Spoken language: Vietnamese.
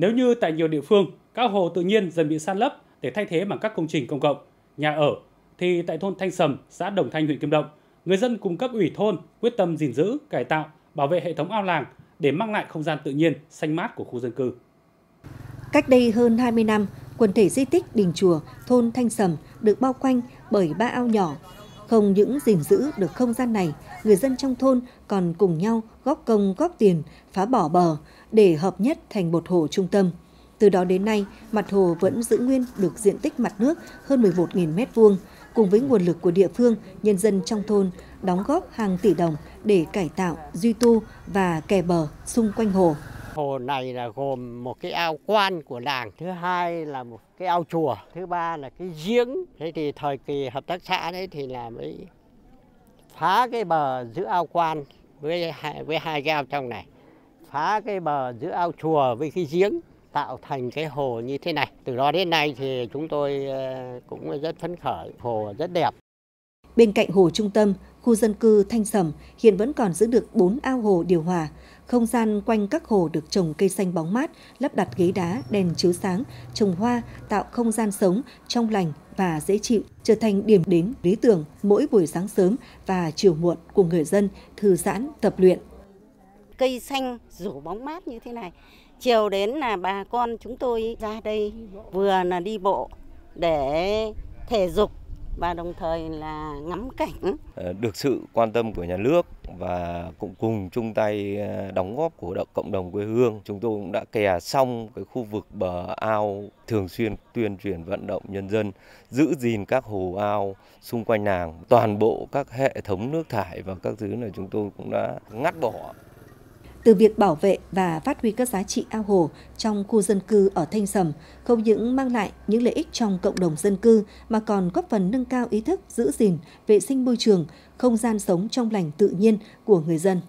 Nếu như tại nhiều địa phương, các hồ tự nhiên dần bị san lấp để thay thế bằng các công trình công cộng, nhà ở, thì tại thôn Thanh Sầm, xã Đồng Thanh, huyện Kim Động, người dân cùng cấp ủy thôn quyết tâm gìn giữ, cải tạo, bảo vệ hệ thống ao làng để mang lại không gian tự nhiên, xanh mát của khu dân cư. Cách đây hơn 20 năm, quần thể di tích Đình Chùa, thôn Thanh Sầm được bao quanh bởi ba ao nhỏ không những gìn giữ được không gian này, người dân trong thôn còn cùng nhau góp công góp tiền, phá bỏ bờ để hợp nhất thành một hồ trung tâm. Từ đó đến nay, mặt hồ vẫn giữ nguyên được diện tích mặt nước hơn 11.000 m2. Cùng với nguồn lực của địa phương, nhân dân trong thôn đóng góp hàng tỷ đồng để cải tạo, duy tu và kè bờ xung quanh hồ. Hồ này là gồm một cái ao quan của làng, thứ hai là một cái ao chùa, thứ ba là cái giếng. Thế thì thời kỳ hợp tác xã đấy thì là mới phá cái bờ giữa ao quan với hai, với hai cái ao trong này, phá cái bờ giữa ao chùa với cái giếng tạo thành cái hồ như thế này. Từ đó đến nay thì chúng tôi ờ, cũng rất phấn khởi, hồ rất đẹp. Bên cạnh hồ trung tâm, khu dân cư Thanh Sầm hiện vẫn còn giữ được 4 ao hồ điều hòa. Không gian quanh các hồ được trồng cây xanh bóng mát, lắp đặt ghế đá, đèn chiếu sáng, trồng hoa, tạo không gian sống, trong lành và dễ chịu, trở thành điểm đến lý tưởng mỗi buổi sáng sớm và chiều muộn của người dân thư giãn, tập luyện. Cây xanh rủ bóng mát như thế này, chiều đến là bà con chúng tôi ra đây vừa là đi bộ để thể dục và đồng thời là ngắm cảnh. Ờ, được sự quan tâm của nhà nước và cũng cùng chung tay ờ, đóng góp của cộng đồng quê hương, chúng tôi cũng đã kè xong cái khu vực bờ ao thường xuyên tuyên truyền vận động nhân dân giữ gìn các hồ ao xung quanh nàng. Toàn bộ các hệ thống nước thải và các thứ này chúng tôi cũng đã ngắt bỏ từ việc bảo vệ và phát huy các giá trị ao hồ trong khu dân cư ở Thanh Sầm không những mang lại những lợi ích trong cộng đồng dân cư mà còn góp phần nâng cao ý thức giữ gìn, vệ sinh môi trường, không gian sống trong lành tự nhiên của người dân.